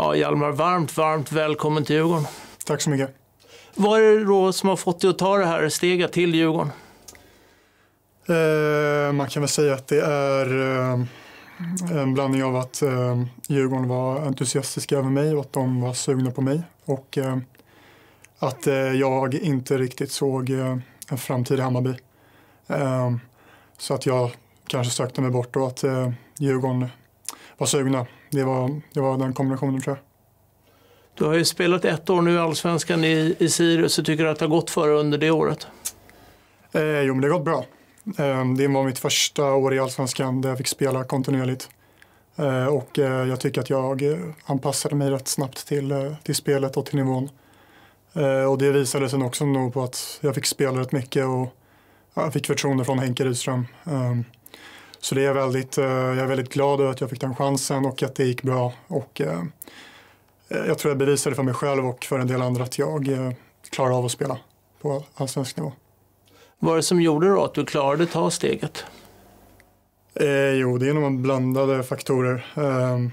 Ja, Hjalmar, varmt, varmt välkommen till Djurgården. Tack så mycket. Vad är det då som har fått dig att ta det här steget till Djurgården? Eh, man kan väl säga att det är eh, en blandning av att eh, Djurgården var entusiastiska över mig och att de var sugna på mig. Och eh, att eh, jag inte riktigt såg eh, en framtid i Hammarby. Eh, så att jag kanske sökte mig bort och att eh, Djurgården var sugna det var, det var den kombinationen tror jag. Du har ju spelat ett år nu i Allsvenskan i, i Sirius. Hur tycker du att det har gått för under det året? Eh, jo, men det har gått bra. Eh, det var mitt första år i Allsvenskan där jag fick spela kontinuerligt. Eh, och eh, jag tycker att jag eh, anpassade mig rätt snabbt till, eh, till spelet och till nivån. Eh, och det visade sig också nog på att jag fick spela rätt mycket och jag fick förtroende från Henke Rydström. Så det är väldigt, eh, jag är väldigt glad över att jag fick den chansen och att det gick bra. Och, eh, eh, jag tror jag bevisade för mig själv och för en del andra att jag klarar av att spela på allsvensk nivå. Vad var det som gjorde då att du klarade att ta steget? Eh, jo, det är nog blandade faktorer. Eh,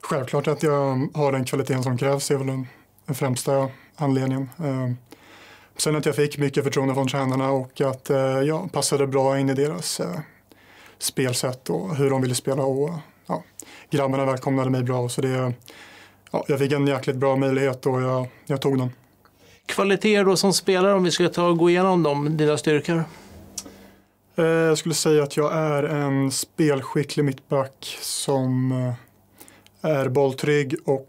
självklart att jag har den kvaliteten som krävs är väl den, den främsta anledningen. Eh, Sen att jag fick mycket förtroende från tränarna och att eh, jag passade bra in i deras eh, spelsätt och hur de ville spela. Och, ja, grabbarna välkomnade mig bra. Så det, ja, jag fick en jäkligt bra möjlighet och jag, jag tog den. Kvaliteter då som spelare om vi ska ta och gå igenom dem, dina styrkor? Eh, jag skulle säga att jag är en spelskicklig mittback som är bolltrygg och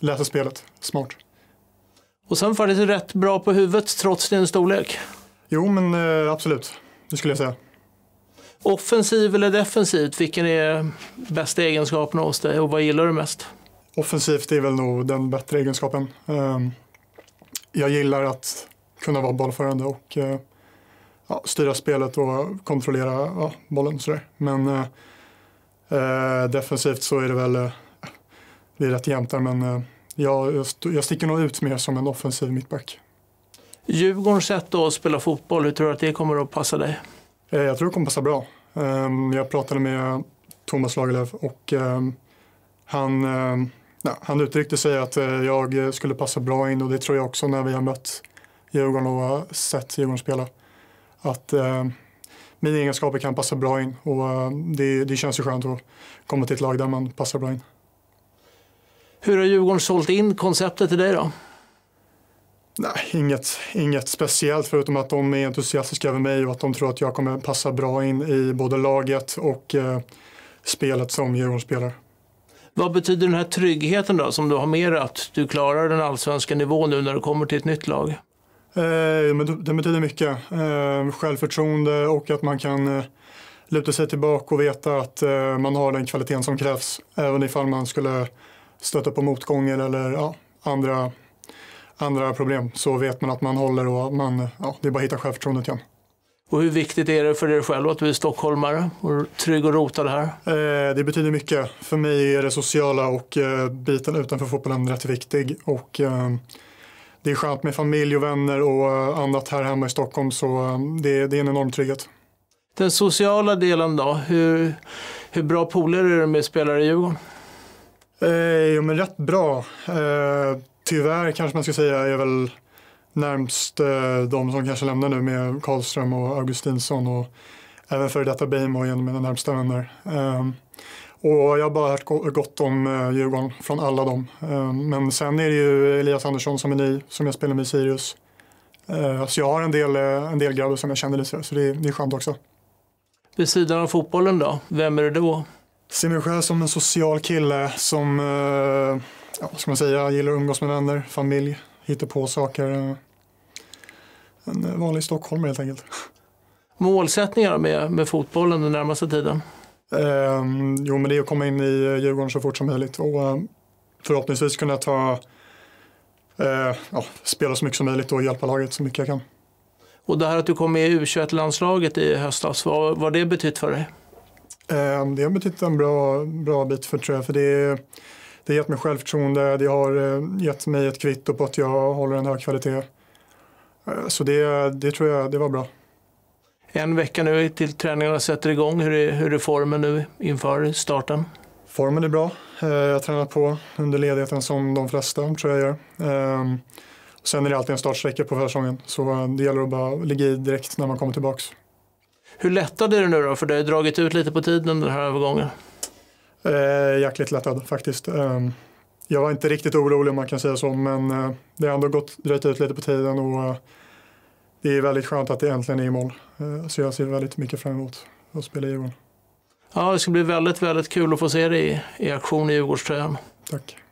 läser spelet smart. Och sen faktiskt rätt bra på huvudet trots din storlek. Jo, men eh, absolut. Det skulle jag säga. Offensiv eller defensivt, vilken är bästa egenskapen hos dig och vad gillar du mest? Offensivt är väl nog den bättre egenskapen. Ehm, jag gillar att kunna vara bollförande och eh, ja, styra spelet och kontrollera ja, bollen. Sådär. Men eh, eh defensivt så är det väl, det är rätt jämnt där, men eh, jag, jag sticker nog ut mer som en offensiv mittback. Djurgårdens sätt att spela fotboll, hur tror du att det kommer att passa dig? Eh, jag tror det kommer passa bra. Ehm, jag pratade med Thomas Lagerlöf och ehm, han, ehm, han uttryckte sig att eh, jag skulle passa bra in och det tror jag också när vi har mött Djurgården och sett Djurgården spela. Att mina egenskaper kan passa bra in och det, det känns ju skönt att komma till ett lag där man passar bra in. Hur har Djurgården sålt in konceptet till dig då? Nej, inget, inget speciellt förutom att de är entusiastiska över mig och att de tror att jag kommer passa bra in i både laget och eh, spelet som Djurgården spelar. Vad betyder den här tryggheten då som du har med dig att du klarar den allsvenska nivån nu när du kommer till ett nytt lag? Eh, men det betyder mycket. Eh, självförtroende och att man kan eh, luta sig tillbaka och veta att eh, man har den kvaliteten som krävs även ifall man skulle stöter på motgångar eller ja, andra, andra problem så vet man att man håller och man, ja, det är bara att hitta självförtroendet igen. Och hur viktigt är det för er själv att du är stockholmare och trygg och rotad här? Eh, det betyder mycket. För mig är det sociala och eh, biten utanför fotbollen rätt viktig. Och, eh, det är skönt med familj och vänner och eh, annat här hemma i Stockholm så eh, det, det är en enorm trygghet. Den sociala delen då, hur, hur bra polare är du med spelare i Djurgården? Eh, jo, men rätt bra. Eh, tyvärr kanske man ska säga är väl närmst eh, de som kanske lämnar nu med Karlström och Augustinsson och även före detta Beijmo och en av mina närmsta vänner. Eh, och jag har bara hört gott om eh, Djurgården från alla dem. Eh, men sen är det ju Elias Andersson som är ny, som jag spelar med i Sirius. Eh, så jag har en del, eh, en del grabbar som jag känner lite så det, det är skönt också. Vid sidan av fotbollen då, vem är det då? ser mig själv som en social kille som, eh, ja, ska man säga, gillar att umgås med vänner, familj, hittar på saker. En eh, vanlig stockholmare helt enkelt. Målsättningar med, med fotbollen den närmaste tiden? Eh, jo, men det är att komma in i eh, Djurgården så fort som möjligt och förhoppningsvis kunna ta, eh, ja, spela så mycket som möjligt och hjälpa laget så mycket jag kan. Och det här att du kom med i U21-landslaget i höstas, vad har det betytt för dig? Ehm, det har betytt en bra, bra bit för, tror jag, för det det har gett mig självförtroende, det har eh, gett mig ett kvitto på att jag håller en hög kvalitet. Eh, så det, det tror jag det var bra. En vecka nu till träningarna sätter igång. Hur är, hur är formen nu inför starten? Formen är bra. Eh, jag har tränat på under ledigheten som de flesta tror jag gör. Ehm, sen är det alltid en startsträcka på försäsongen så det gäller att bara ligga i direkt när man kommer tillbaka. Hur lättad är du nu då? För det har ju dragit ut lite på tiden den här övergången. Eh, jäkligt lättad faktiskt. Eh, jag var inte riktigt orolig om man kan säga så men eh, det har ändå gått, dröjt ut lite på tiden och eh, det är väldigt skönt att det äntligen är i mål. Eh, så jag ser väldigt mycket fram emot att spela i Djurgården. Ja, det ska bli väldigt, väldigt kul att få se dig i, i aktion i Djurgårdströjan. Tack.